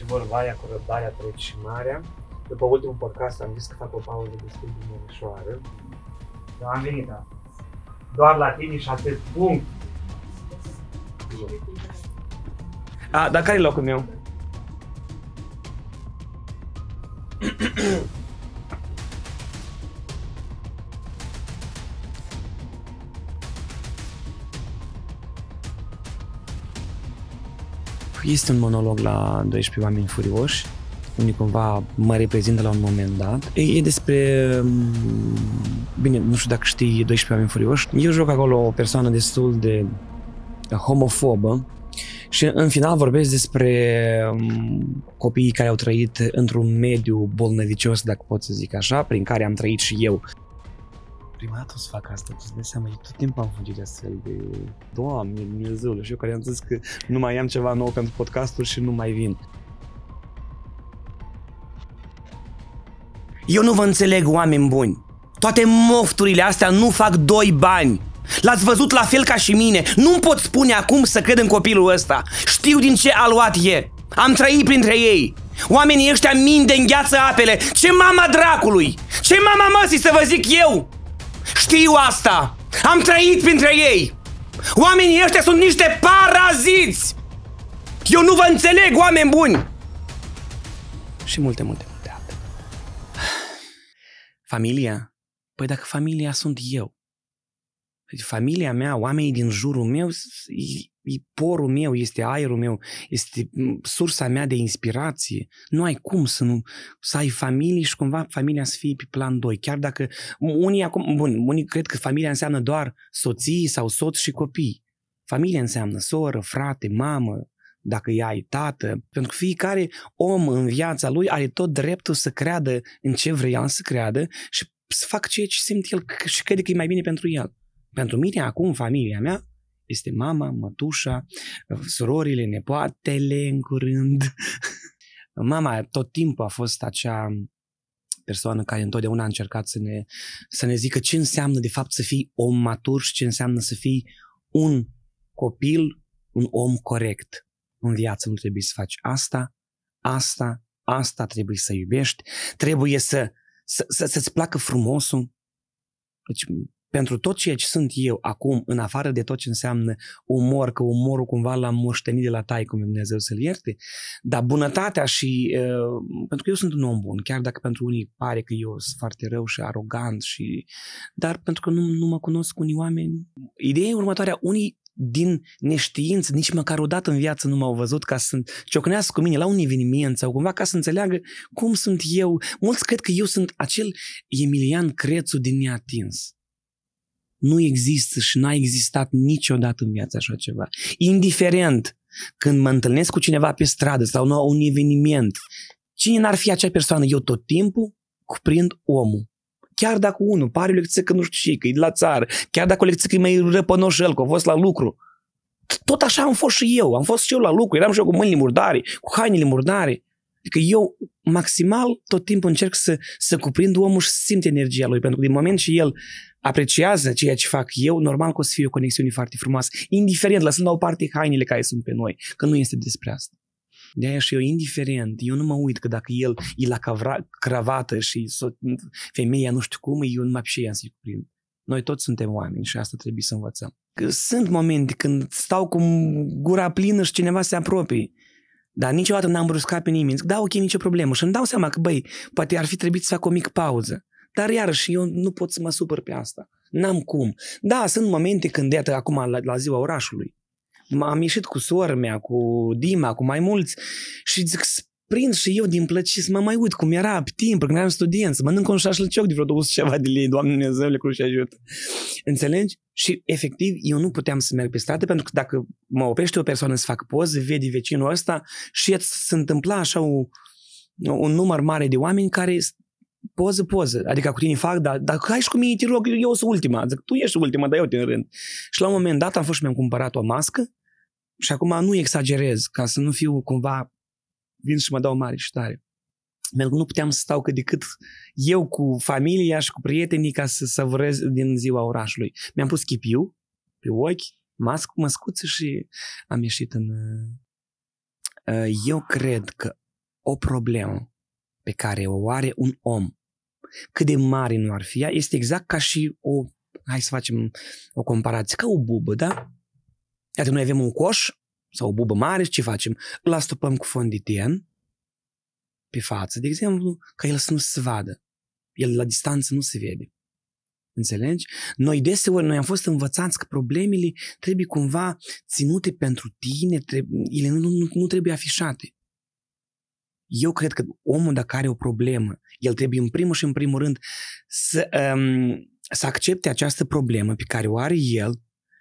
ce vor vaia cu răbdarea treci marea. După ultimul podcast am zis că fac o pauză destul de mărișoară. Dar am venit da. Doar la tine și atât. Punct. A, dar care e locul meu? Este un monolog la 12 oameni furioși, unii cumva mă reprezintă la un moment dat. E, e despre... Mm, bine, nu știu dacă știi 12 oameni furioși. Eu joc acolo o persoană destul de homofobă și în final vorbesc despre mm, copiii care au trăit într-un mediu bolnăvicios, dacă pot să zic așa, prin care am trăit și eu prima dată o să fac asta, tu îți seama, tot timpul am fugit de astfel de... Doamne, Dumnezeu, și eu care am zis că nu mai am ceva nou pentru podcastul și nu mai vin. Eu nu vă înțeleg, oameni buni. Toate mofturile astea nu fac doi bani. L-ați văzut la fel ca și mine. Nu-mi pot spune acum să cred în copilul ăsta. Știu din ce a luat e. Am trăit printre ei. Oamenii ăștia min de îngheață apele. Ce mama dracului! Ce mama măsii să vă zic eu? Știu asta! Am trăit printre ei! Oamenii ăștia sunt niște paraziți! Eu nu vă înțeleg, oameni buni! Și multe, multe, multe alte. Familia? Păi dacă familia sunt eu. Deci familia mea, oamenii din jurul meu, e porul meu, este aerul meu, este sursa mea de inspirație. Nu ai cum să nu să ai familie și cumva familia să fie pe plan 2. Chiar dacă unii acum, bun, unii cred că familia înseamnă doar soții sau soț și copii. Familia înseamnă soră, frate, mamă, dacă ea ai tată, pentru că fiecare om în viața lui are tot dreptul să creadă în ce vrea să creadă și să fac ceea ce simt el și crede că e mai bine pentru el. Pentru mine acum familia mea este mama, mătușa, surorile, nepoatele în curând. Mama tot timpul a fost acea persoană care întotdeauna a încercat să ne, să ne zică ce înseamnă de fapt să fii om matur și ce înseamnă să fii un copil, un om corect. În viață nu trebuie să faci asta, asta, asta trebuie să iubești, trebuie să, să, să, să-ți placă frumosul. Deci pentru tot ceea ce sunt eu acum, în afară de tot ce înseamnă umor, că umorul cumva l-am moștenit de la tai, cum Dumnezeu să-l ierte, dar bunătatea și... Uh, pentru că eu sunt un om bun, chiar dacă pentru unii pare că eu sunt foarte rău și arogant și... Dar pentru că nu, nu mă cunosc unii oameni... Ideea e următoarea, unii din neștiință, nici măcar o dată în viață nu m-au văzut ca să ciocnească cu mine la un eveniment sau cumva ca să înțeleagă cum sunt eu. Mulți cred că eu sunt acel Emilian Crețu din neatins nu există și n-a existat niciodată în viața așa ceva. Indiferent când mă întâlnesc cu cineva pe stradă sau nu un eveniment, cine n-ar fi acea persoană, eu tot timpul cuprind omul. Chiar dacă unul pare o că nu știu ce, că e la țară, chiar dacă o că e mai răpănoșel, că a fost la lucru, tot așa am fost și eu. Am fost și eu la lucru, eram și eu cu mâinile murdare, cu hainele murdare. Adică eu, maximal, tot timpul încerc să, să cuprind omul și să simt energia lui, pentru că din moment ce el apreciază ceea ce fac eu, normal că o să fie o conexiune foarte frumoasă, indiferent, lăsând la o parte hainele care sunt pe noi, că nu este despre asta. De aia și eu, indiferent, eu nu mă uit că dacă el e la cavra, cravată și so- femeia nu știu cum, eu nu mă și ea să-i cuprind. Noi toți suntem oameni și asta trebuie să învățăm. Că sunt momente când stau cu gura plină și cineva se apropie. Dar niciodată n-am bruscat pe nimeni. Zic, da, ok, nicio problemă. Și îmi dau seama că, băi, poate ar fi trebuit să fac o mică pauză. Dar iarăși, eu nu pot să mă supăr pe asta. N-am cum. Da, sunt momente când, iată, acum la, la ziua orașului, am ieșit cu sora mea, cu Dima, cu mai mulți și zic, prins și eu din plăcere să mă mai uit cum era pe timp, când eram student, să mănânc un șașlăcioc de vreo 200 ceva de lei, Doamne Dumnezeule, cum și ajută. Înțelegi? Și efectiv eu nu puteam să merg pe stradă pentru că dacă mă oprește o persoană să fac poze, vede vecinul ăsta și se întâmpla așa o, un număr mare de oameni care poză, poză. Adică cu tine fac, dar dacă ai și cu mine, te rog, eu sunt ultima. Zic, tu ești ultima, dar eu te în rând. Și la un moment dat am fost și mi-am cumpărat o mască și acum nu exagerez ca să nu fiu cumva vin și mă dau mare și tare. Pentru că nu puteam să stau cât de cât eu cu familia și cu prietenii ca să savurez din ziua orașului. Mi-am pus chipiu pe ochi, mască, măscuță și am ieșit în... Uh, uh, eu cred că o problemă pe care o are un om, cât de mare nu ar fi ea, este exact ca și o, hai să facem o comparație, ca o bubă, da? Iată, noi avem un coș sau o bubă mare și ce facem? Îl astupăm cu fond de ten pe față, de exemplu, ca el să nu se vadă. El la distanță nu se vede. Înțelegi? Noi deseori, noi am fost învățați că problemele trebuie cumva ținute pentru tine, trebuie, ele nu, nu, nu trebuie afișate. Eu cred că omul dacă are o problemă, el trebuie în primul și în primul rând să, um, să accepte această problemă pe care o are el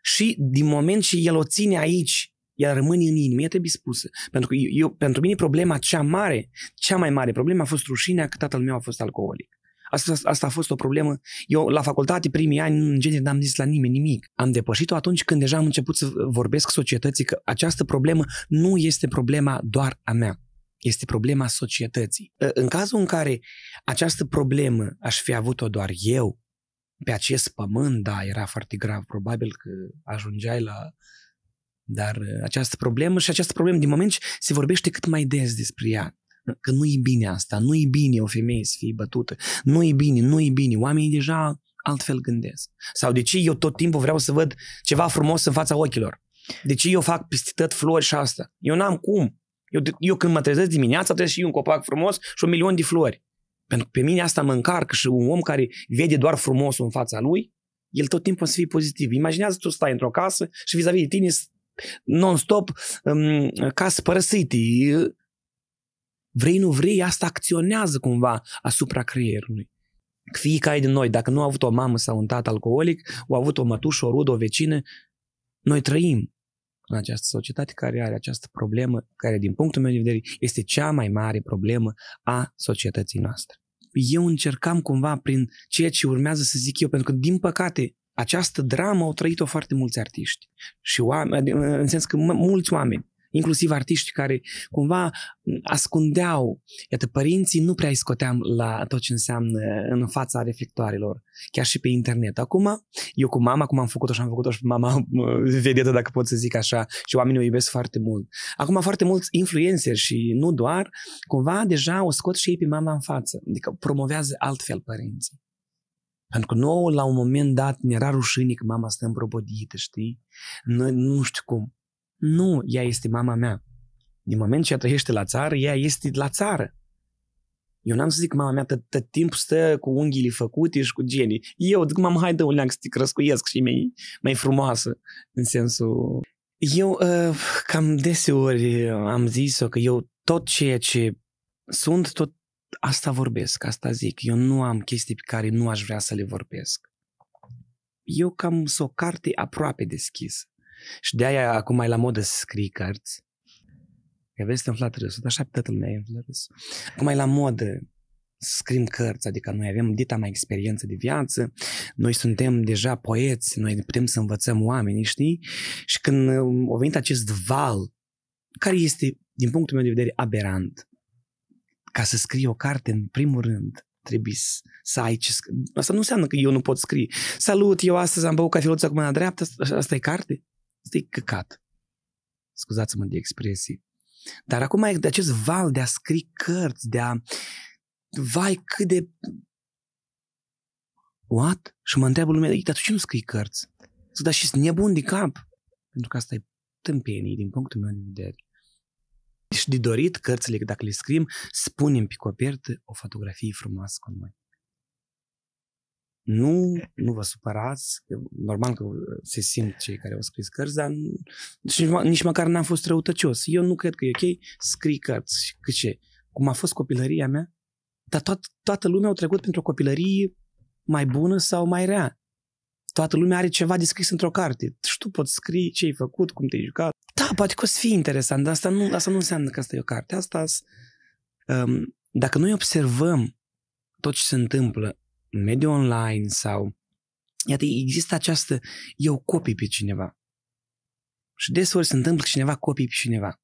și din moment ce el o ține aici, el rămâne în inimă, ea trebuie spusă. Pentru că eu, pentru mine problema cea mare, cea mai mare problemă a fost rușinea că tatăl meu a fost alcoolic. Asta, asta a fost o problemă. Eu la facultate, primii ani, în genere, n-am zis la nimeni nimic. Am depășit-o atunci când deja am început să vorbesc societății că această problemă nu este problema doar a mea. Este problema societății. Ă, în cazul în care această problemă aș fi avut-o doar eu, pe acest pământ, da, era foarte grav, probabil că ajungeai la... Dar ă, această problemă și această problemă, din moment ce se vorbește cât mai des despre ea, ă, că nu e bine asta, nu e bine o femeie să fie bătută, nu e bine, nu e bine, oamenii deja altfel gândesc. Sau de ce eu tot timpul vreau să văd ceva frumos în fața ochilor? De ce eu fac pistităt flori și asta? Eu n-am cum. Eu, eu când mă trezesc dimineața trebuie și un copac frumos și un milion de flori. Pentru că pe mine asta mă încarcă și un om care vede doar frumosul în fața lui, el tot timpul o să fie pozitiv. Imaginează tu stai într-o casă și vis-a-vis de tine non-stop um, casă părăsită. Vrei, nu vrei, asta acționează cumva asupra creierului. Fiecare din noi, dacă nu a avut o mamă sau un tată alcoolic, au avut o mătușă, o rudă, o vecină, noi trăim în această societate care are această problemă, care din punctul meu de vedere este cea mai mare problemă a societății noastre. Eu încercam cumva prin ceea ce urmează să zic eu, pentru că din păcate această dramă au trăit-o foarte mulți artiști și oameni, adică, în sens că mulți oameni inclusiv artiști care cumva ascundeau. Iată, părinții nu prea îi scoteam la tot ce înseamnă în fața reflectoarelor, chiar și pe internet. Acum, eu cu mama, cum am făcut-o și am făcut-o și mama vedetă, dacă pot să zic așa, și oamenii o iubesc foarte mult. Acum foarte mulți influenceri și nu doar, cumva deja o scot și ei pe mama în față. Adică promovează altfel părinții. Pentru că nouă, la un moment dat, ne era rușinic, mama stă împrobodită, știi? Noi nu știu cum. Nu, ea este mama mea. Din moment ce ea trăiește la țară, ea este la țară. Eu n-am să zic mama mea tot, tot timpul stă cu unghiile făcute și cu genii. Eu zic, mama, hai dă un leac să te crăscuiesc și mai, mai frumoasă, în sensul... Eu uh, cam deseori am zis-o că eu tot ceea ce sunt, tot asta vorbesc, asta zic. Eu nu am chestii pe care nu aș vrea să le vorbesc. Eu cam sunt o carte aproape deschisă. Și de aia acum mai la modă să scrii cărți. Că vezi, te flat râsul, dar pe tatăl meu e Acum mai la modă să scrim cărți, adică noi avem dita mai experiență de viață, noi suntem deja poeți, noi putem să învățăm oamenii, știi? Și când um, a venit acest val, care este, din punctul meu de vedere, aberant, ca să scrii o carte, în primul rând, trebuie să ai ce scrie. Asta nu înseamnă că eu nu pot scrie. Salut, eu astăzi am băut cafeluța cu mâna dreaptă, asta e carte? Asta e căcat. Scuzați-mă de expresii. Dar acum de acest val de a scrie cărți, de a... Vai, cât de... What? Și mă întreabă lumea, dar tu ce nu scrii cărți? Zic, dar și nebun de cap. Pentru că asta e tâmpenii din punctul meu de vedere. Și de dorit cărțile, dacă le scriem, spunem pe copertă o fotografie frumoasă cu noi nu, nu vă supărați, normal că uh, se simt cei care au scris cărți, dar nici, nici măcar n-am fost răutăcios. Eu nu cred că e ok scrii cărți, că ce, cum a fost copilăria mea, dar toat, toată lumea a trecut pentru o copilărie mai bună sau mai rea. Toată lumea are ceva de scris într-o carte. Și tu poți scrie ce ai făcut, cum te-ai jucat. Da, poate că o să fie interesant, dar asta nu, asta nu înseamnă că asta e o carte. Asta, um, dacă noi observăm tot ce se întâmplă în mediul online sau... Iată, există această... Eu copii pe cineva. Și desori se întâmplă că cineva copii pe cineva.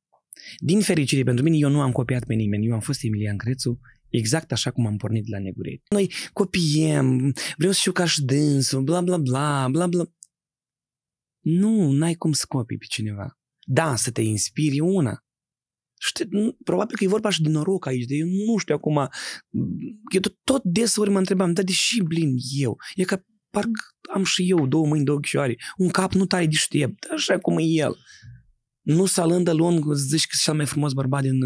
Din fericire pentru mine, eu nu am copiat pe nimeni. Eu am fost Emilian Crețu, exact așa cum am pornit la Negurei. Noi copiem, vreau să știu ca și dânsul, bla bla bla, bla bla. Nu, n-ai cum să copii pe cineva. Da, să te inspiri una, Știi, probabil că e vorba și de noroc aici, de eu nu știu acum. Eu tot, tot deseori mă întrebam, dar deși blin eu? E ca parcă am și eu două mâini, două ochișoare, un cap nu tare deștept, așa cum e el. Nu lândă lung, zici că e cel mai frumos bărbat din,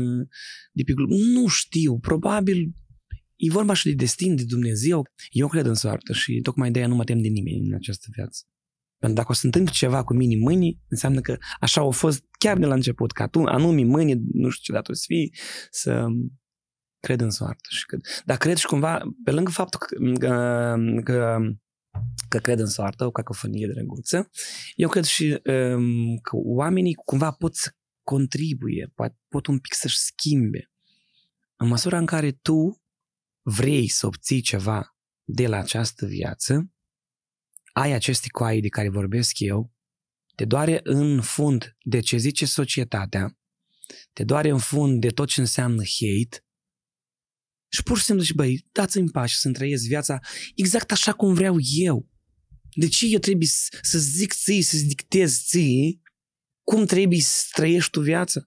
de pe glob. Nu știu, probabil e vorba și de destin, de Dumnezeu. Eu cred în soartă și tocmai de aia nu mă tem de nimeni în această viață. Pentru că dacă o să întâmple ceva cu mine mâini, înseamnă că așa a fost chiar de la început, că tu anumii mâini, nu știu ce dată să fii, să cred în soartă. Și că, dar cred și cumva, pe lângă faptul că, că, că, că cred în soartă, o cacofonie drăguță, eu cred și um, că oamenii cumva pot să contribuie, pot, pot un pic să-și schimbe. În măsura în care tu vrei să obții ceva de la această viață, ai aceste coaie de care vorbesc eu, te doare în fund de ce zice societatea, te doare în fund de tot ce înseamnă hate și pur și simplu zici, băi, dați-mi pași să-mi trăiesc viața exact așa cum vreau eu. De ce eu trebuie să zic ții, să dictez ții cum trebuie să trăiești tu viața?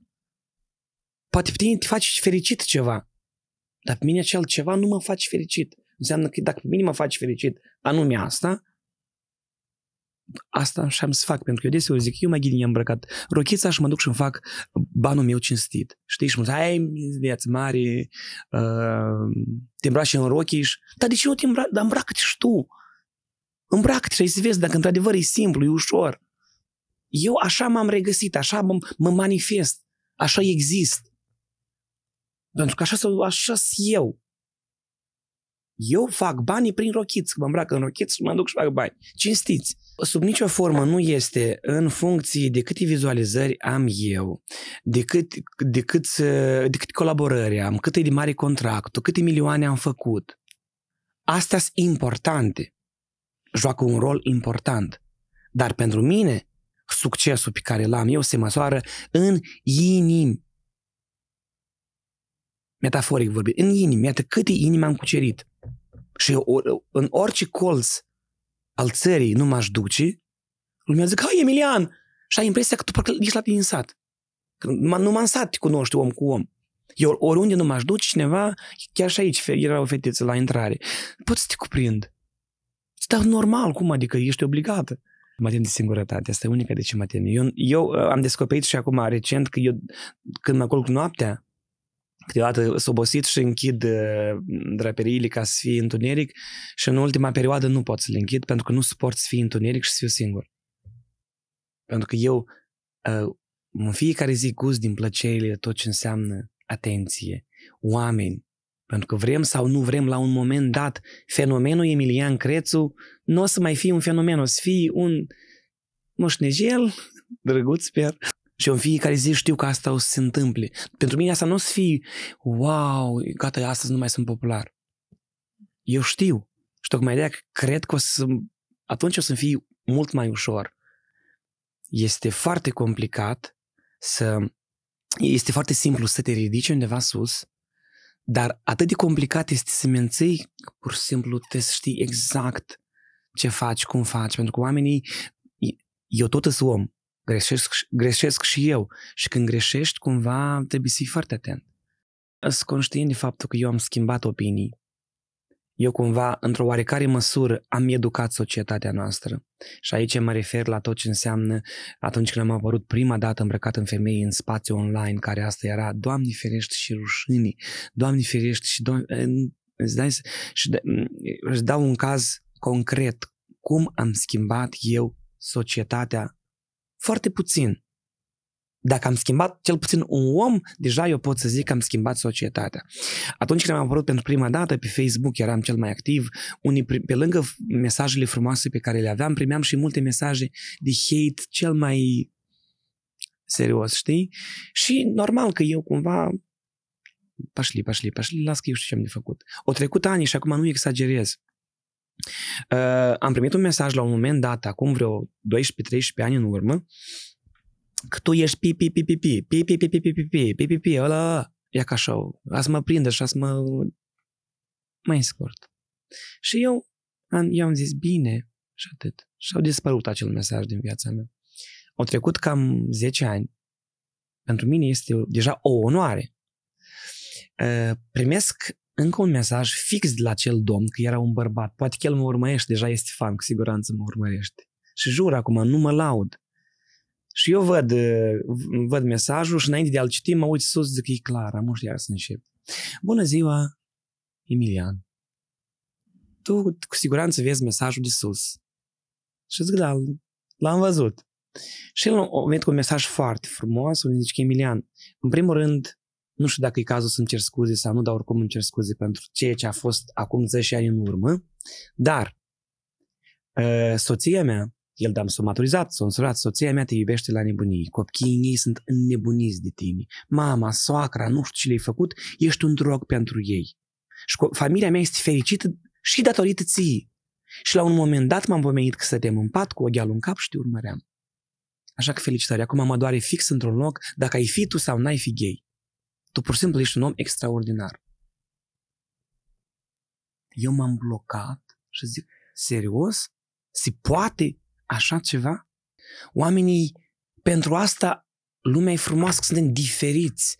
Poate pe tine te faci fericit ceva, dar pe mine acel ceva nu mă faci fericit. Înseamnă că dacă pe mine mă faci fericit anume asta, asta și am să fac, pentru că eu deseori zic, eu mai bine am îmbrăcat rochița și mă duc și îmi fac banul meu cinstit. Știi? Și mă zic, ai, viață mare, uh, te îmbraci în rochii și... Dar de ce nu te îmbraci? Dar îmbracă-te și tu. Îmbracă-te și să vezi dacă într-adevăr e simplu, e ușor. Eu așa m-am regăsit, așa m- mă manifest, așa exist. Pentru că așa sunt eu. Eu fac banii prin rochiți, mă îmbrac în rochiți și mă duc și fac bani. Cinstiți. Sub nicio formă nu este în funcție de câte vizualizări am eu, de, cât, de, cât, uh, de cât colaborări am, cât e de mare contractul, câte milioane am făcut. Astea sunt importante. Joacă un rol important. Dar pentru mine, succesul pe care l-am eu se măsoară în inim. Metaforic vorbit, în inim, Iată câte inimi am cucerit. Și eu, în orice colț al țării nu m-aș duce, lumea zic, hai Emilian! Și ai impresia că tu parcă ești la tine în sat. Nu m-am sat, cunoști om cu om. Eu oriunde nu m-aș duce, cineva, chiar și aici era o fetiță la intrare. Pot să te cuprind. Dar normal, cum adică ești obligată? Mă tem de singurătate, asta e unica de ce mă tem. Eu, eu am descoperit și acum recent că eu, când mă culc noaptea, câteodată sunt obosit și închid draperiile ca să fie întuneric și în ultima perioadă nu pot să le închid pentru că nu suport să fie întuneric și să fiu singur. Pentru că eu în fiecare zi gust din plăcerile tot ce înseamnă atenție, oameni, pentru că vrem sau nu vrem, la un moment dat, fenomenul Emilian Crețu nu o să mai fie un fenomen, o să fie un moșnejel, drăguț sper, și eu în fiecare zi știu că asta o să se întâmple. Pentru mine asta nu o să fie, wow, gata, astăzi nu mai sunt popular. Eu știu. Și tocmai de cred că o să, atunci o să fie mult mai ușor. Este foarte complicat să... Este foarte simplu să te ridici undeva sus, dar atât de complicat este să menții, pur și simplu te să știi exact ce faci, cum faci, pentru că oamenii, eu tot sunt om, Greșesc, greșesc și eu. Și când greșești, cumva trebuie să fii foarte atent. Sunt conștient de faptul că eu am schimbat opinii. Eu cumva, într-o oarecare măsură, am educat societatea noastră. Și aici mă refer la tot ce înseamnă atunci când am apărut prima dată îmbrăcat în femei în spațiu online, care asta era, Doamne ferești și rușinii, Doamne ferești și... Doamne... îți dai, și de, îți dau un caz concret, cum am schimbat eu societatea foarte puțin. Dacă am schimbat cel puțin un om, deja eu pot să zic că am schimbat societatea. Atunci când am apărut pentru prima dată pe Facebook, eram cel mai activ, unii, pe lângă mesajele frumoase pe care le aveam, primeam și multe mesaje de hate cel mai serios, știi? Și normal că eu cumva pașli, pașli, pașli, las că eu știu ce am de făcut. O trecut ani și acum nu exagerez. Uh, am primit un mesaj la un moment dat, acum vreo 12-13 ani în urmă, că tu ești pi pi pi pi pi pi pi pi pi pi pi pi pi pi pi ăla, ia ca așa, a să mă prindă și a să mă mai scurt. Și eu am, eu am zis bine și atât. Și au dispărut acel mesaj din viața mea. Au trecut cam 10 ani. Pentru mine este deja o onoare. Uh, primesc încă un mesaj fix de la acel domn, că era un bărbat. Poate că el mă urmărește, deja este fan, cu siguranță mă urmărește. Și jur acum, nu mă laud. Și eu văd, văd mesajul și înainte de a-l citi, mă uit sus, zic, e clar, am uștia să încep. Bună ziua, Emilian. Tu cu siguranță vezi mesajul de sus. Și zic, da, l-am văzut. Și el a venit cu un mesaj foarte frumos, unde zice că Emilian, în primul rând, nu știu dacă e cazul să-mi cer scuze sau nu, dar oricum îmi cer scuze pentru ceea ce a fost acum 10 ani în urmă. Dar ă, soția mea, el am da, s-a maturizat, s-a însurat, soția mea te iubește la nebunii. copiii ei sunt înnebuniți de tine, mama, soacra, nu știu ce le-ai făcut, ești un drog pentru ei. Și familia mea este fericită și datorită ție. Și la un moment dat m-am pomenit că stăteam în pat cu o în cap și te urmăream. Așa că felicitări, acum mă doare fix într-un loc dacă ai fi tu sau n-ai fi gay. Tu pur și simplu ești un om extraordinar. Eu m-am blocat și zic, serios? Se poate așa ceva? Oamenii, pentru asta lumea e frumoasă că suntem diferiți.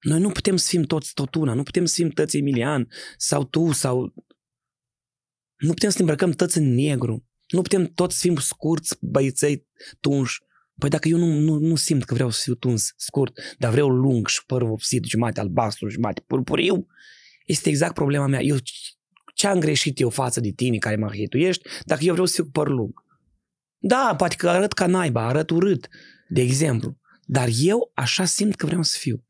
Noi nu putem să fim toți tot una, nu putem să fim toți Emilian sau tu sau... Nu putem să ne îmbrăcăm toți în negru, nu putem toți să fim scurți, băieței tunși, Păi dacă eu nu, nu, nu simt că vreau să fiu tuns scurt, dar vreau lung și părul vopsit, jumate albastru, jumate purpuriu, este exact problema mea. Eu ce am greșit eu față de tine care mă hituiești, dacă eu vreau să fiu păr lung. Da, poate că arăt ca naiba, arăt urât, de exemplu. Dar eu așa simt că vreau să fiu.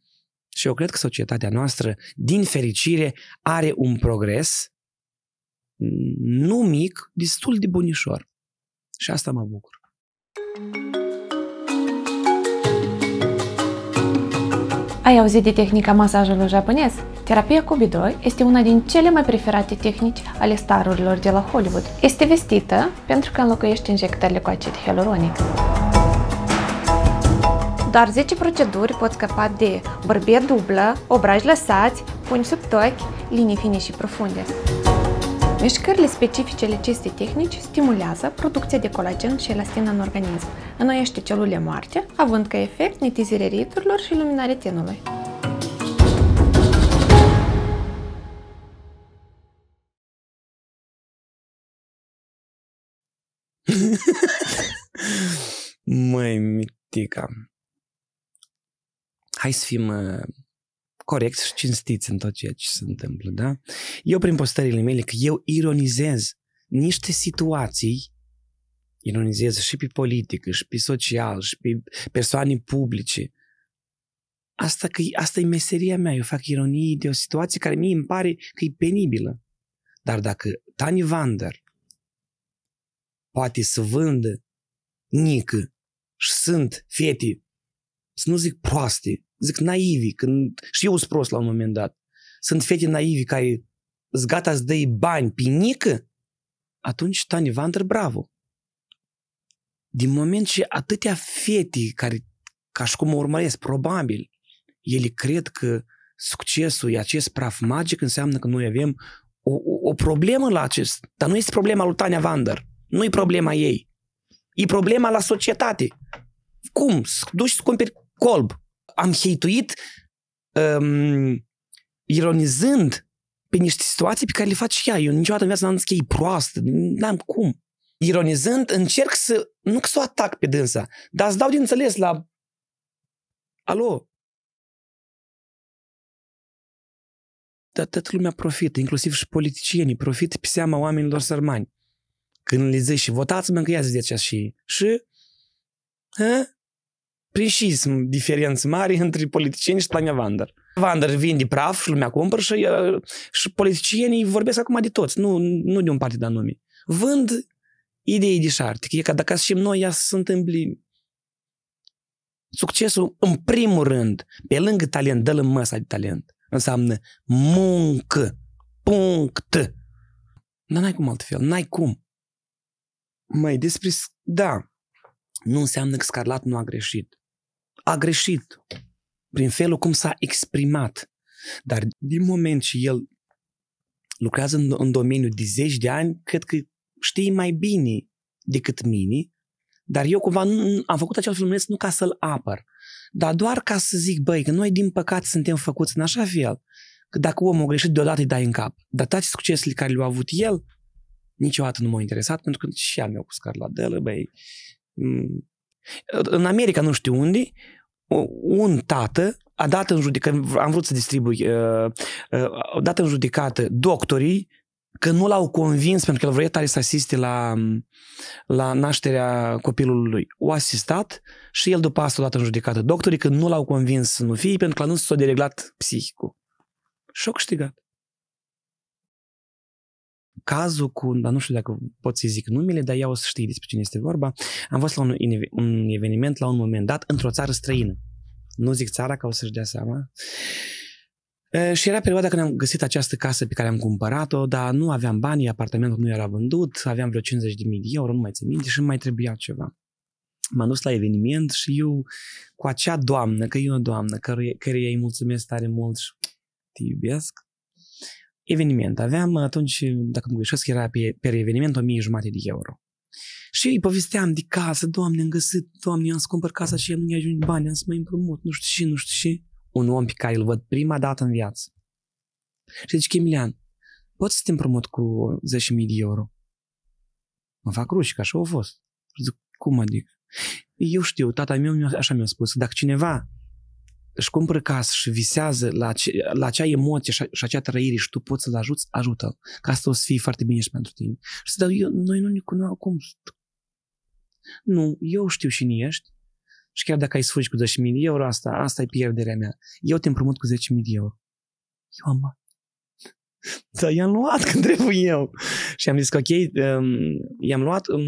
Și eu cred că societatea noastră, din fericire, are un progres nu mic, destul de bunișor. Și asta mă bucur. thank you Ai auzit de tehnica masajului japonez? Terapia cu este una din cele mai preferate tehnici ale starurilor de la Hollywood. Este vestită pentru că înlocuiește injectările cu acid hialuronic. Doar 10 proceduri pot scăpa de bărbie dublă, obraji lăsați, puni sub tochi, linii fine și profunde. Mișcările specifice ale acestei tehnici stimulează producția de colagen și elastină în organism, înnoiește celule moarte, având ca efect netizirea riturilor și luminarea tenului. Măi, mitica. Hai să fim uh, corecți și cinstiți în tot ceea ce se întâmplă, da? Eu prin postările mele, că eu ironizez niște situații ironizez și pe politică, și pe social, și pe persoane publice. Asta, că, asta e meseria mea, eu fac ironii de o situație care mie îmi pare că e penibilă. Dar dacă Tani Vander poate să vândă nică și sunt fete, să nu zic proaste, zic, naivi, când, și eu sunt prost la un moment dat, sunt fete naivi care sunt gata să dai bani pe nică, atunci Tani Vander, bravo. Din moment ce atâtea fete care, ca și cum mă urmăresc, probabil, ele cred că succesul e acest praf magic, înseamnă că noi avem o, o, o problemă la acest. Dar nu este problema lui Tania Vander. Nu e problema ei. E problema la societate. Cum? Duci să cumperi colb am heituit um, ironizând pe niște situații pe care le face ea. Eu niciodată în viața n-am zis că e proastă, n-am cum. Ironizând, încerc să, nu că să o atac pe dânsa, dar îți dau din înțeles la, alo, dar toată lumea profită, inclusiv și politicienii profită pe seama oamenilor sărmani. Când le zici și votați-mă că ia ziceți așa și... Și... Hă? precism diferențe mari între politicieni și Tania Vander. Vander vinde praf și lumea cumpără și, uh, și politicienii vorbesc acum de toți, nu, nu de un partid anume. Vând idei de șarte, că e ca dacă și noi ea să se întâmplă succesul, în primul rând, pe lângă talent, dă-l în măsa de talent. Înseamnă muncă. Punct. Dar n-ai cum altfel, n-ai cum. Mai despre... Da, nu înseamnă că Scarlat nu a greșit a greșit prin felul cum s-a exprimat. Dar din moment ce el lucrează în, în domeniul de zeci de ani, cred că știi mai bine decât mine, dar eu cumva nu, am făcut acel filmuleț nu ca să-l apăr, dar doar ca să zic, băi, că noi din păcat suntem făcuți în așa fel, că dacă omul a greșit deodată îi dai în cap. Dar toate succesele care le-a avut el, niciodată nu m-au interesat, pentru că și al meu cu Scarladelă, băi, în America, nu știu unde, un tată a dat în judecată, am vrut să distribui, uh, uh, a dat în judecată doctorii că nu l-au convins pentru că el vrea tare să asiste la, la nașterea copilului. O asistat și el după asta a dat în judecată doctorii că nu l-au convins să nu fie pentru că nu s-a dereglat psihicul. Și-a câștigat cazul cu, dar nu știu dacă pot să-i zic numele, dar ea o să știe despre cine este vorba. Am fost la un, un eveniment la un moment dat într-o țară străină. Nu zic țara ca o să-și dea seama. E, și era perioada când am găsit această casă pe care am cumpărat-o, dar nu aveam bani, apartamentul nu era vândut, aveam vreo 50.000 de euro, nu mai țin minte, și mai trebuia ceva m-am dus la eveniment și eu cu acea doamnă, că e o doamnă, care, care îi mulțumesc tare mult și te iubesc, eveniment. Aveam uh, atunci, dacă mă greșesc, era pe, pe eveniment 1000 jumate de euro. Și îi povesteam de casă, doamne, am găsit, doamne, am să casa și nu i ajunge bani, am să mă împrumut, nu știu și, nu știu și. Un om pe care îl văd prima dată în viață. Și zice, Emilian, poți să te împrumut cu 10.000 de euro? Mă fac ruși, că așa a fost. Și zic, cum adică? Eu știu, tata meu așa mi-a spus, dacă cineva își cumpără casă și visează la, ce, la acea emoție și, a, și acea trăire și tu poți să-l ajuți, ajută-l. Ca asta o să fie foarte bine și pentru tine. Și să dau, eu, noi nu ne cunoaștem cum. Nu, eu știu cine ești și chiar dacă ai sfârșit cu 10.000 de euro, asta, asta e pierderea mea. Eu te împrumut cu 10.000 de euro. Eu am dar i-am luat când trebuie eu. și am zis că ok, um, i-am luat, um,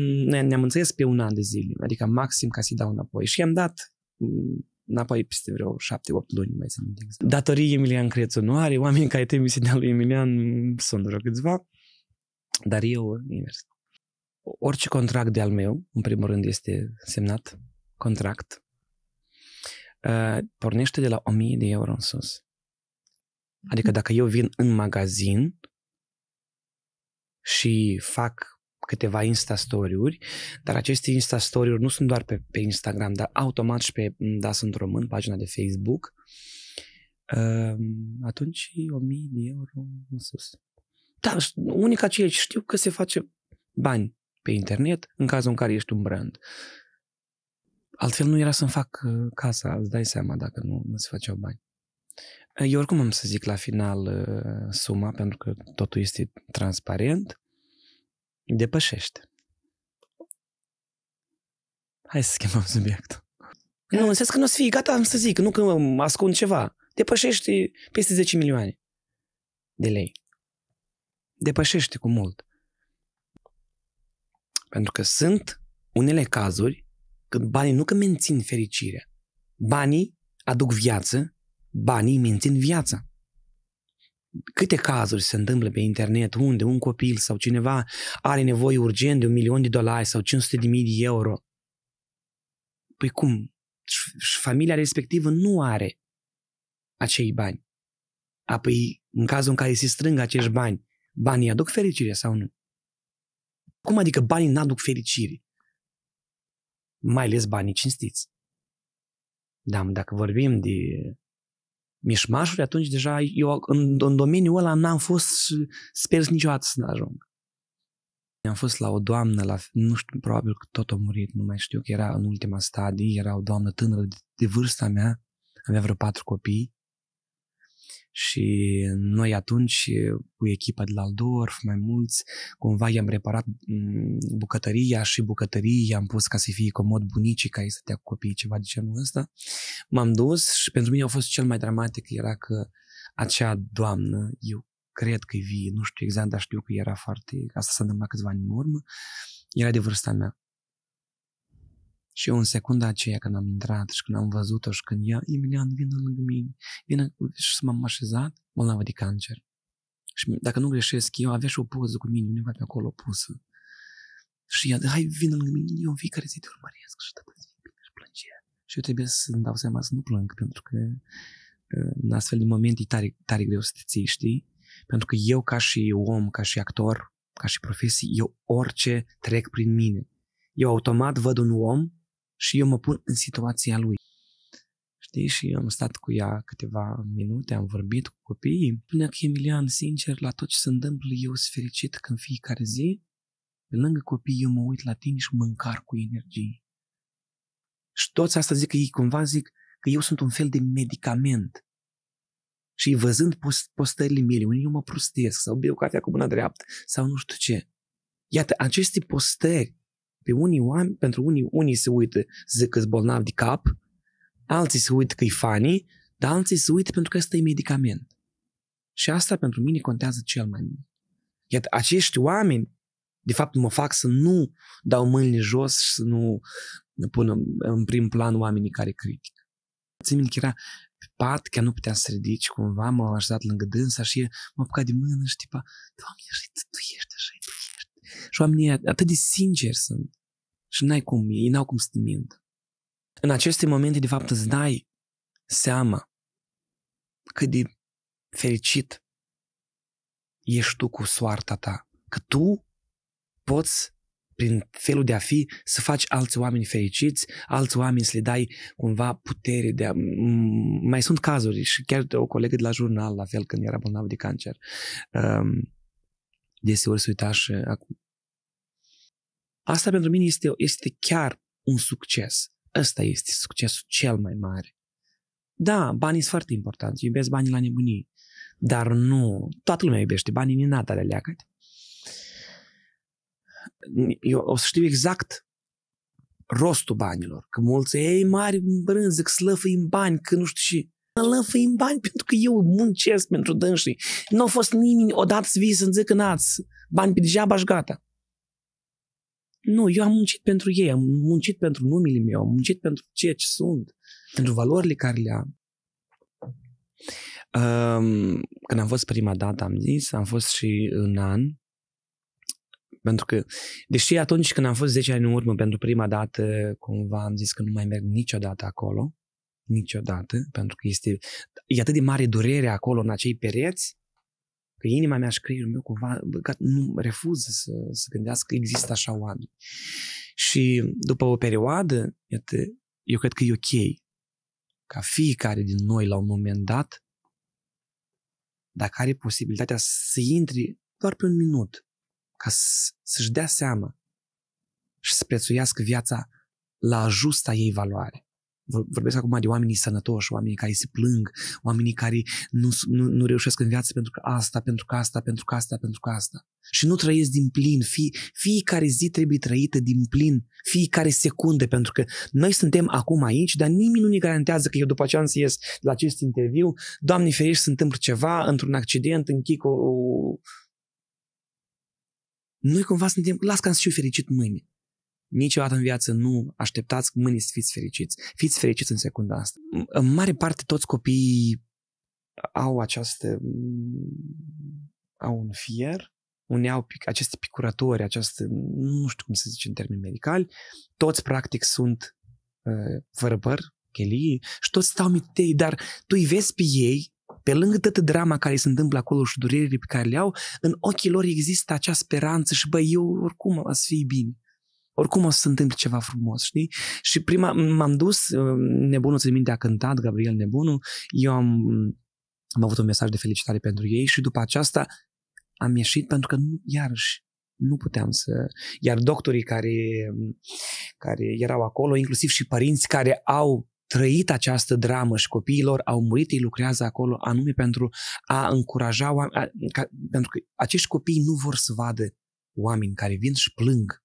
ne-am înțeles pe un an de zile, adică maxim ca să-i dau înapoi. Și i-am dat um, înapoi peste vreo șapte, opt luni, mai să exact. Datorii Emilian Crețu nu are, oameni care să dea lui Emilian sunt vreo câțiva, dar eu invers. Orice contract de-al meu, în primul rând, este semnat contract, uh, pornește de la 1000 de euro în sus. Adică mhm. dacă eu vin în magazin și fac câteva insta uri dar aceste insta uri nu sunt doar pe, pe Instagram, dar automat și pe Da Sunt Român, pagina de Facebook. Ehm, atunci 1000 de euro în sus. Da, unica ce știu că se face bani pe internet în cazul în care ești un brand. Altfel nu era să-mi fac uh, casa, îți dai seama dacă nu, nu se făceau bani. Eu oricum am să zic la final uh, suma, pentru că totul este transparent. Depășește. Hai să schimbăm subiectul. Nu, în sens că nu o să fii gata, am să zic, nu că mă ascund ceva. Depășește peste 10 milioane de lei. Depășește cu mult. Pentru că sunt unele cazuri când banii nu că mențin fericirea. Banii aduc viață, banii mențin viața câte cazuri se întâmplă pe internet unde un copil sau cineva are nevoie urgent de un milion de dolari sau 500 de mii de euro. Păi cum? Și familia respectivă nu are acei bani. Apoi, în cazul în care se strâng acești bani, banii aduc fericire sau nu? Cum adică banii nu aduc fericire? Mai ales banii cinstiți. Da, dacă vorbim de mișmașuri, atunci deja eu în, în domeniul ăla n-am fost, sper niciodată să ajung. Am fost la o doamnă, la, nu știu, probabil că tot a murit, nu mai știu, că era în ultima stadie, era o doamnă tânără de, de vârsta mea, avea vreo patru copii și noi atunci cu echipa de la Aldorf, mai mulți, cumva i-am reparat mm, bucătăria și bucătării i-am pus ca să fie comod bunicii care te cu copiii, ceva de genul ăsta. M-am dus și pentru mine a fost cel mai dramatic era că acea doamnă, eu cred că e vie, nu știu exact, dar știu că era foarte, asta s-a întâmplat câțiva ani în urmă, era de vârsta mea. Și eu în secunda aceea când am intrat și când am văzut-o și când ea, Emilian, vină lângă mine, vină și m-am așezat, bolnavă de cancer. Și dacă nu greșesc, eu avea și o poză cu mine, undeva pe acolo pusă. Și ea, hai, vină lângă mine, eu în fiecare zi te urmăresc și te și plânge. Și eu trebuie să-mi dau seama să nu plâng, pentru că uh, în astfel de momente e tare, tare greu să te ții, știi? Pentru că eu ca și om, ca și actor, ca și profesie, eu orice trec prin mine. Eu automat văd un om și eu mă pun în situația lui. Știi? Și am stat cu ea câteva minute, am vorbit cu copiii, până că Emilian, sincer, la tot ce se întâmplă, eu sunt fericit că în fiecare zi, pe lângă copii, eu mă uit la tine și mă încar cu energie. Și toți asta zic că ei cumva zic că eu sunt un fel de medicament. Și văzând post- postările mele, unii eu mă prostesc sau beau cafea cu mâna dreaptă sau nu știu ce. Iată, aceste postări pe unii oameni, pentru unii, unii se uită, zic că bolnav de cap, alții se uită că e funny, dar alții se uită pentru că ăsta e medicament. Și asta pentru mine contează cel mai mult. Iată, acești oameni, de fapt, mă fac să nu dau mâinile jos și să nu pun în prim plan oamenii care critică. Țin minte că era pe pat, că nu putea să ridici cumva, m a așezat lângă dânsa și m-a apucat de mână și tipa, Doamne, tu ești așa, tu ești. Și oamenii atât de sinceri sunt. Și n-ai cum, ei n-au cum să te mint. În aceste momente, de fapt, îți dai seama cât de fericit ești tu cu soarta ta. Că tu poți, prin felul de a fi, să faci alți oameni fericiți, alți oameni să le dai cumva putere de a... Mai sunt cazuri și chiar o colegă de la jurnal, la fel, când era bolnav de cancer. Um, deseori se uita și Asta pentru mine este, este chiar un succes. Ăsta este succesul cel mai mare. Da, banii sunt foarte importanți, iubesc banii la nebunii. dar nu, toată lumea iubește, banii din natale leacate. Eu o să știu exact rostul banilor, că mulți, ei mari brânză, că slăfă în bani, că nu știu și lăfă în bani pentru că eu muncesc pentru dânșii. Nu a fost nimeni odată să vii să-mi că n-ați bani pe degeaba și gata. Nu, eu am muncit pentru ei, am muncit pentru numele meu, am muncit pentru ceea ce sunt, pentru valorile care le am. Um, când am fost prima dată, am zis, am fost și în an, pentru că, deși atunci când am fost 10 ani în urmă pentru prima dată, cumva am zis că nu mai merg niciodată acolo, niciodată, pentru că este, e atât de mare durere acolo în acei pereți, că inima mea și creierul meu cumva că nu refuză să, să gândească că există așa oameni. Și după o perioadă, iată, eu cred că e ok ca fiecare din noi la un moment dat, dacă are posibilitatea să intri doar pe un minut, ca să-și dea seama și să prețuiască viața la justa ei valoare vorbesc acum de oamenii sănătoși, oamenii care se plâng, oamenii care nu, nu, nu reușesc în viață pentru că asta, pentru că asta, pentru că asta, pentru că asta. Și nu trăiesc din plin. Fie, fiecare zi trebuie trăită din plin, fiecare secundă, pentru că noi suntem acum aici, dar nimeni nu ne garantează că eu după am să ies la acest interviu, Doamne ferici, se întâmplă ceva, într-un accident, închic o... Noi cumva suntem, las ca să fiu fericit mâine. Niciodată în viață nu așteptați mâinii să fiți fericiți. Fiți fericiți în secunda asta. În mare parte toți copiii au această... au un fier, unii au pic, aceste picurători, această... nu știu cum să zice în termeni medicali, toți practic sunt uh, fără păr, chelii, și toți stau mitei, dar tu îi vezi pe ei, pe lângă toată drama care se întâmplă acolo și durerile pe care le au, în ochii lor există acea speranță și bă, eu oricum o să fie bine oricum o să se întâmple ceva frumos, știi? Și prima, m-am dus, um, nebunul ți minte a cântat, Gabriel Nebunul, eu am, am avut un mesaj de felicitare pentru ei și după aceasta am ieșit pentru că, nu, iarăși, nu puteam să... Iar doctorii care, um, care erau acolo, inclusiv și părinți care au trăit această dramă și copiilor au murit, ei lucrează acolo anume pentru a încuraja oameni, a, ca, pentru că acești copii nu vor să vadă oameni care vin și plâng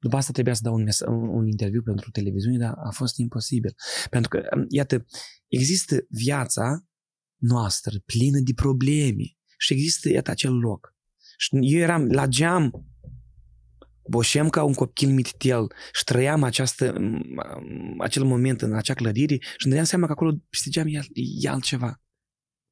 după asta trebuia să dau un, mes- un, un interviu pentru televiziune, dar a fost imposibil. Pentru că, iată, există viața noastră plină de probleme și există, iată, acel loc. Și eu eram la geam, boșem ca un copil mititel și trăiam această, acel moment în acea clădire și îmi dădeam seama că acolo peste geam e, e altceva.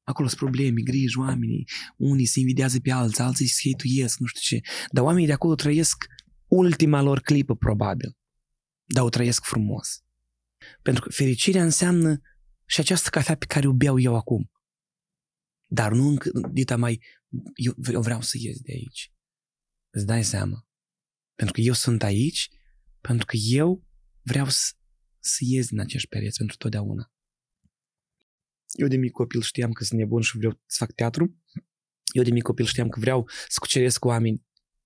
Acolo sunt probleme, griji, oamenii, unii se invidează pe alții, alții se hituiesc, nu știu ce. Dar oamenii de acolo trăiesc ultima lor clipă, probabil. Dar o trăiesc frumos. Pentru că fericirea înseamnă și această cafea pe care o beau eu acum. Dar nu încă, Dita, mai, eu, eu vreau să ies de aici. Îți dai seama. Pentru că eu sunt aici, pentru că eu vreau să, să ies din acești pereți pentru totdeauna. Eu de mic copil știam că sunt nebun și vreau să fac teatru. Eu de mic copil știam că vreau să cuceresc oameni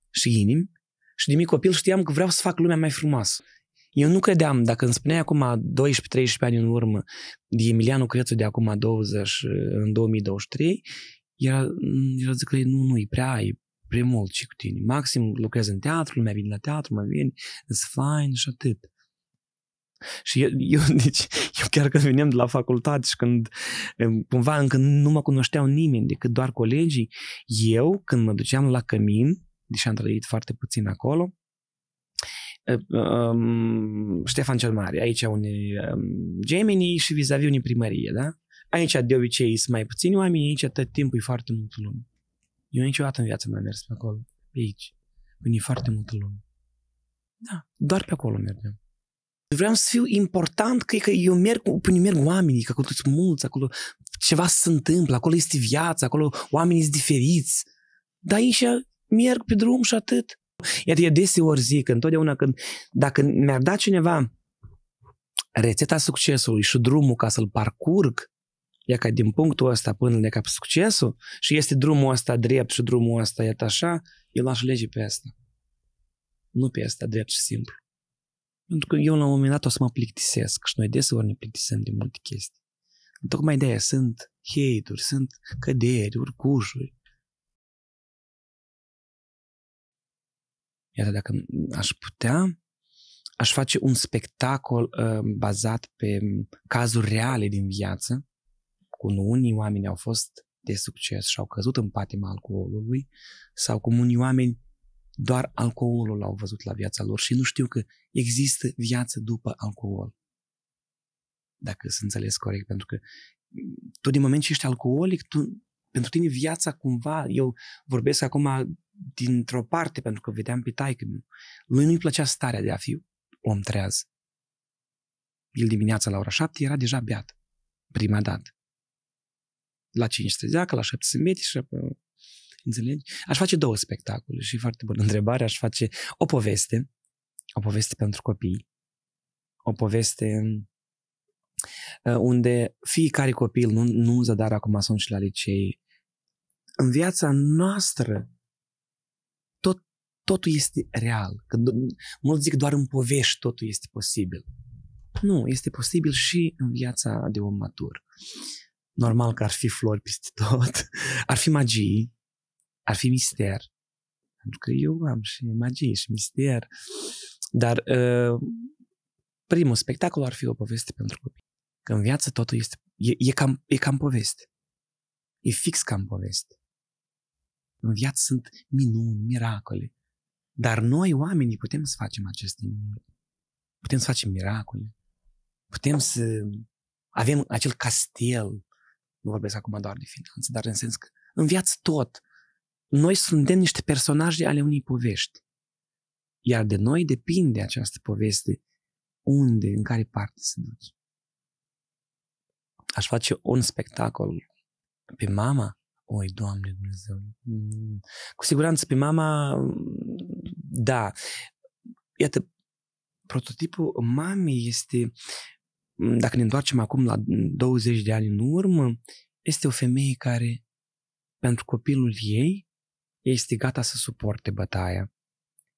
și inimi. Și de mic copil știam că vreau să fac lumea mai frumoasă. Eu nu credeam, dacă îmi spuneai acum 12-13 ani în urmă, de Emiliano Crețu de acum 20, în 2023, era, era zic că nu, nu, e prea, e prea mult și cu tine. Maxim lucrez în teatru, lumea vine la teatru, mă vine, it's fain și atât. Și eu, eu, deci, eu chiar când veneam de la facultate și când cumva încă nu mă cunoșteau nimeni decât doar colegii, eu când mă duceam la cămin, deși am trăit foarte puțin acolo. Ă, ă, ă, Ștefan cel Mare, aici unii Gemini și vis-a-vis unii primărie, da? Aici de obicei sunt mai puțini oameni, aici tot timpul e foarte mult lume. Eu niciodată în viață nu am mers pe acolo, pe aici, când e foarte multă lume. Da, doar pe acolo mergem. Vreau să fiu important, că, că eu merg, până merg oamenii, că acolo sunt mulți, acolo ceva se întâmplă, acolo este viața, acolo oamenii sunt diferiți. Dar aici merg pe drum și atât. Iar eu deseori zic, întotdeauna când, dacă mi-ar da cineva rețeta succesului și drumul ca să-l parcurg, ea ca din punctul ăsta până de cap succesul și este drumul ăsta drept și drumul ăsta e așa, eu l-aș lege pe asta. Nu pe asta drept și simplu. Pentru că eu la un moment dat o să mă plictisesc și noi deseori ne plictisim de multe chestii. Tocmai de aia sunt hate sunt căderi, urcușuri, Iată, dacă aș putea, aș face un spectacol uh, bazat pe cazuri reale din viață, cum unii oameni au fost de succes și au căzut în patima alcoolului, sau cum unii oameni doar alcoolul l-au văzut la viața lor și nu știu că există viață după alcool. Dacă să înțeles corect, pentru că tu din moment ce ești alcoolic, tu pentru tine viața cumva, eu vorbesc acum dintr-o parte pentru că vedeam pe taică lui nu-i plăcea starea de a fi om treaz. El dimineața la ora 7 era deja beat, prima dată. La 5 trezea, la 7 se mete și Înțelegi? Aș face două spectacole și foarte bună întrebare. Aș face o poveste, o poveste pentru copii, o poveste uh, unde fiecare copil, nu, nu în zadar acum sunt și la licei, în viața noastră tot, totul este real. Că mulți zic doar în povești totul este posibil. Nu, este posibil și în viața de om matur. Normal că ar fi flori peste tot, ar fi magii, ar fi mister. Pentru că eu am și magie și mister. Dar uh, primul spectacol ar fi o poveste pentru copii. Că în viață totul este, e, e, cam, e cam poveste. E fix cam poveste. În viață sunt minuni, miracole. Dar noi, oamenii, putem să facem aceste minuni. Putem să facem miracole. Putem să avem acel castel. Nu vorbesc acum doar de finanțe, dar în sens că în viață tot. Noi suntem niște personaje ale unei povești. Iar de noi depinde această poveste unde, în care parte să duci. Aș face un spectacol pe mama Oi, Doamne Dumnezeu. Mm. Cu siguranță pe mama, mm, da. Iată, prototipul mamei este, mm, dacă ne întoarcem acum la 20 de ani în urmă, este o femeie care, pentru copilul ei, este gata să suporte bătaia.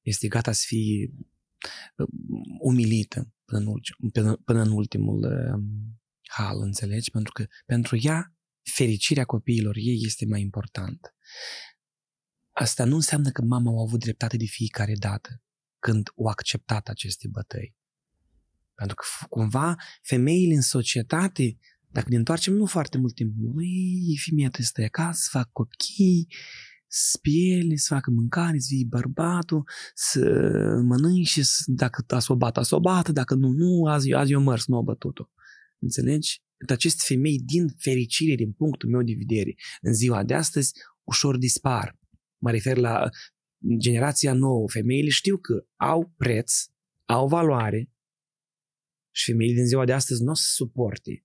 Este gata să fie umilită până în, până, până în ultimul uh, hal, înțelegi? Pentru că pentru ea fericirea copiilor ei este mai importantă. Asta nu înseamnă că mama a avut dreptate de fiecare dată când o acceptat aceste bătăi. Pentru că cumva femeile în societate, dacă ne întoarcem nu foarte mult timp, măi, femeia trebuie să stai acasă, să fac copii, să piele, să facă mâncare, să vii bărbatul, să mănânci și să, dacă a s-o bată, a s-o bată, dacă nu, nu, azi, azi eu mărs, nu o bătut-o. Înțelegi? aceste femei, din fericire, din punctul meu de vedere, în ziua de astăzi, ușor dispar. Mă refer la uh, generația nouă. Femeile știu că au preț, au valoare și femeile din ziua de astăzi nu o să suporte.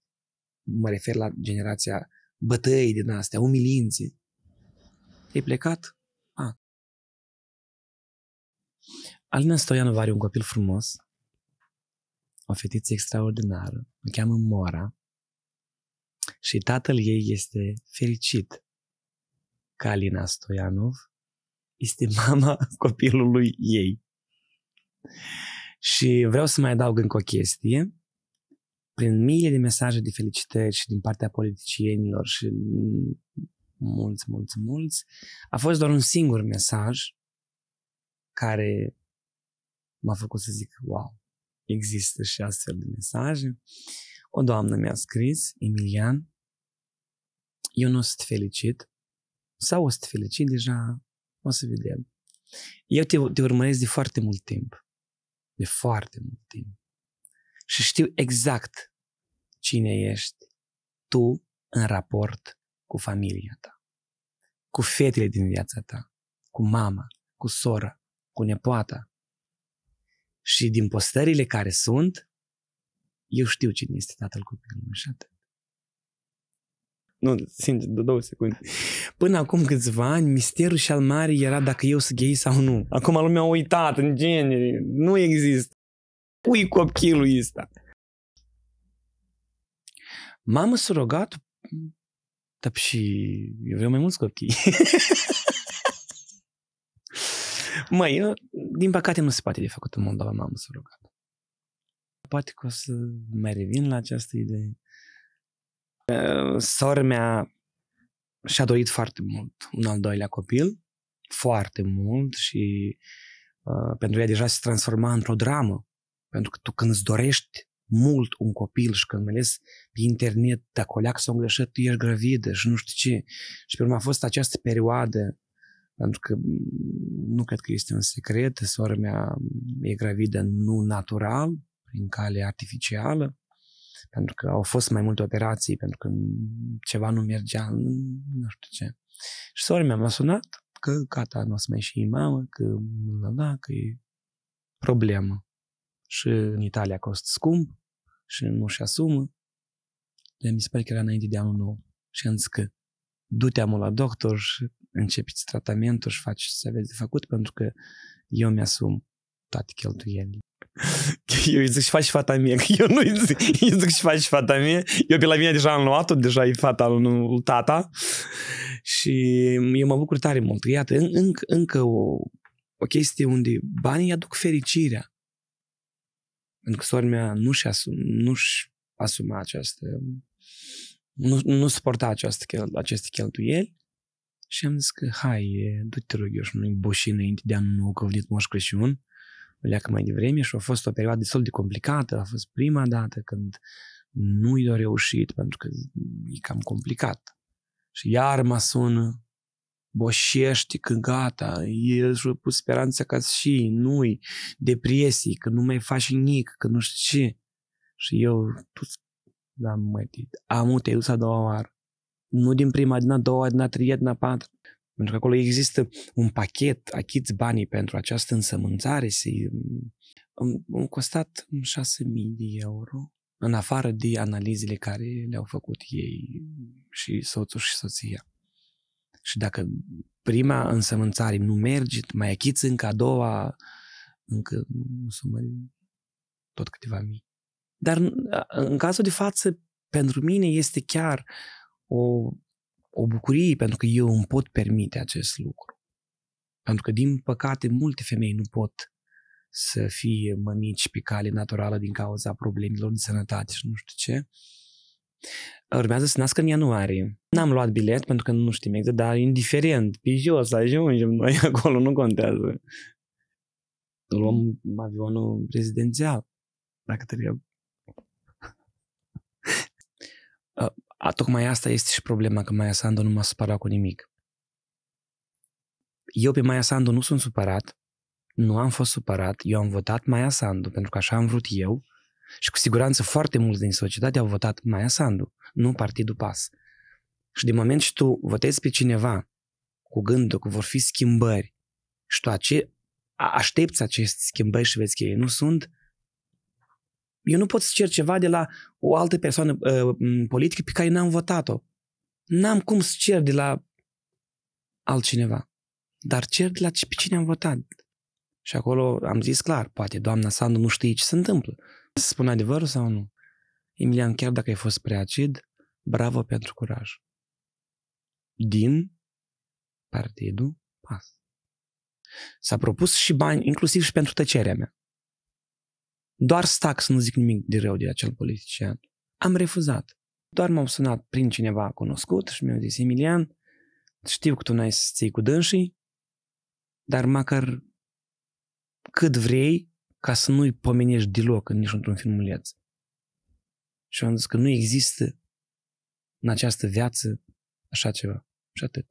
Mă refer la generația bătăi din astea, umilințe. Ai plecat? A. Alina Stoianu are un copil frumos, o fetiță extraordinară, îl cheamă Mora, și tatăl ei este fericit că Alina Stoianov este mama copilului ei. Și vreau să mai adaug încă o chestie. Prin mii de mesaje de felicitări și din partea politicienilor și mulți, mulți, mulți, a fost doar un singur mesaj care m-a făcut să zic, wow, există și astfel de mesaje. Uh, o doamnă mi-a scris, Emilian, eu nu sunt să fericit, sau o să fericit deja, o să vedem. Eu te, te urmăresc de foarte mult timp, de foarte mult timp. Și știu exact cine ești tu în raport cu familia ta, cu fetele din viața ta, cu mama, cu sora, cu nepoata. Și din postările care sunt, eu știu cine este tatăl copilului și atât. Nu, sincer, de două secunde. Până acum câțiva ani, misterul și al mare era dacă eu sunt gay sau nu. Acum lumea a uitat, în genere, nu există. Ui copilul ăsta. Mamă surogat? dar și eu vreau mai mulți copii. Măi, din păcate nu se poate de făcut în Moldova, mamă surogat poate că o să mai revin la această idee. Sora mea și-a dorit foarte mult un al doilea copil, foarte mult și uh, pentru ea deja se transforma într-o dramă. Pentru că tu când îți dorești mult un copil și când mai ales pe internet, dacă o leac s-a îngreșit, tu ești gravidă și deci nu știu ce. Și pe urmă a fost această perioadă pentru că mm, nu cred că este un secret, sora mea e gravidă nu natural, prin cale artificială, pentru că au fost mai multe operații, pentru că ceva nu mergea, nu știu ce. Și sora mea m-a sunat că gata, nu o să mai și mamă, că la da, că e problemă. Și în Italia cost scump și nu și asumă. De mi se pare că era înainte de anul nou. Și am zis că du-te amul la doctor și începiți tratamentul și faci ce aveți de făcut pentru că eu mi-asum toate cheltuielile. Eu îi zic și faci și fata mie, eu nu îi zic, îi zic și faci și fata mie. Eu pe la mine deja am luat-o, deja e fata lui tata. Și eu mă bucur tare mult. Iată, în, încă, încă o, o chestie unde banii aduc fericirea. Pentru că sora mea nu-și, asum, nu-și asuma această... Nu, nu suporta această, aceste cheltuieli. Și am zis că, hai, du-te, rog eu, și nu-i boși înainte de anul nou, că a venit Moș Crăciun leacă mai devreme și a fost o perioadă destul de complicată. A fost prima dată când nu i-a reușit pentru că e cam complicat. Și iar mă sună boșești că gata, el și-a pus speranța ca și nu-i depresie, că nu mai faci nic, că nu știu ce. Și eu, tu, da, mă, am te-ai dus a doua oară. Nu din prima, din a doua, din a treia, din a patra. Pentru că acolo există un pachet, achiți banii pentru această însămânțare. Se, um, un costat 6.000 de euro, în afară de analizele care le-au făcut ei și soțul și soția. Și dacă prima însămânțare nu merge, mai achiți încă a doua, încă sumă tot câteva mii. Dar în cazul de față, pentru mine este chiar o o bucurie pentru că eu îmi pot permite acest lucru. Pentru că, din păcate, multe femei nu pot să fie mămici pe cale naturală din cauza problemelor de sănătate și nu știu ce. Urmează să nască în ianuarie. N-am luat bilet pentru că nu știm exact, dar indiferent, pe jos ajungem noi acolo, nu contează. Luăm avionul prezidențial, dacă trebuie. Uh, a, tocmai asta este și problema, că Maia Sandu nu m-a supărat cu nimic. Eu pe Maia Sandu nu sunt supărat, nu am fost supărat, eu am votat Maia Sandu pentru că așa am vrut eu și cu siguranță foarte mulți din societate au votat Maia Sandu, nu Partidul PAS. Și din moment ce tu votezi pe cineva cu gândul că vor fi schimbări și tu ace- aștepți aceste schimbări și vezi că ei nu sunt, eu nu pot să cer ceva de la o altă persoană uh, politică pe care n-am votat-o. N-am cum să cer de la altcineva. Dar cer de la pe cine am votat. Și acolo am zis clar, poate doamna Sandu nu știe ce se întâmplă. Să spun adevărul sau nu? Emilian, chiar dacă ai fost prea acid, bravo pentru curaj. Din partidul PAS. S-a propus și bani, inclusiv și pentru tăcerea mea. Doar stac să nu zic nimic de rău de acel politician. Am refuzat. Doar m am sunat prin cineva cunoscut și mi a zis, Emilian, știu că tu n-ai să ții cu dânsii, dar măcar cât vrei ca să nu-i pomenești deloc în nici într-un filmuleț. Și am zis că nu există în această viață așa ceva. Și atât.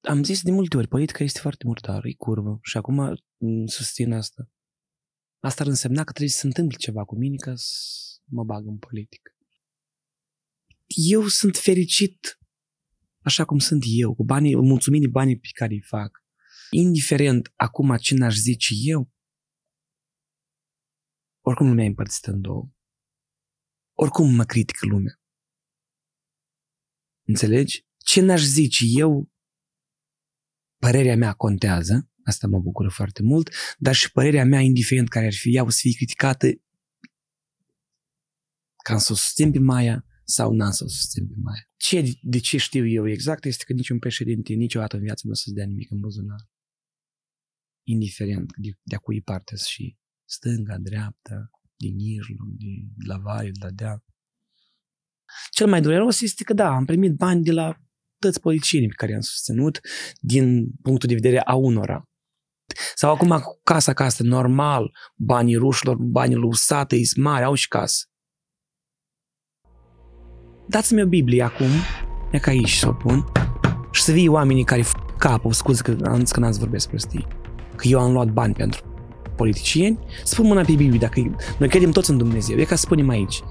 Am zis de multe ori, politica este foarte murdară, e curvă și acum susțin asta. Asta ar însemna că trebuie să se întâmple ceva cu mine ca să mă bag în politic. Eu sunt fericit așa cum sunt eu, cu banii, mulțumit de banii pe care îi fac. Indiferent acum ce n-aș zice eu, oricum lumea e împărțită în două. Oricum mă critică lumea. Înțelegi? Ce n-aș zice eu, părerea mea contează Asta mă bucură foarte mult, dar și părerea mea, indiferent care ar fi ea, o să fie criticată ca să o susțin pe Maia sau n-am să o susțin pe Maia. Ce, de ce știu eu exact este că niciun președinte niciodată în viață nu o să-ți dea nimic în buzunar. Indiferent de, de a cui parte să și stânga, dreapta, din mijloc, de la vale, de la dea. Cel mai dureros este că da, am primit bani de la toți politicienii pe care i-am susținut din punctul de vedere a unora. Sau acum casa ca normal, banii rușilor, banii lui sate, mari, au și casă. Dați-mi o Biblie acum, e ca aici să o pun, și să vii oamenii care f- capul, scuze că am zis că n-ați vorbesc prostii, că eu am luat bani pentru politicieni, spun mâna pe Biblie, dacă noi credem toți în Dumnezeu, e ca să spunem aici,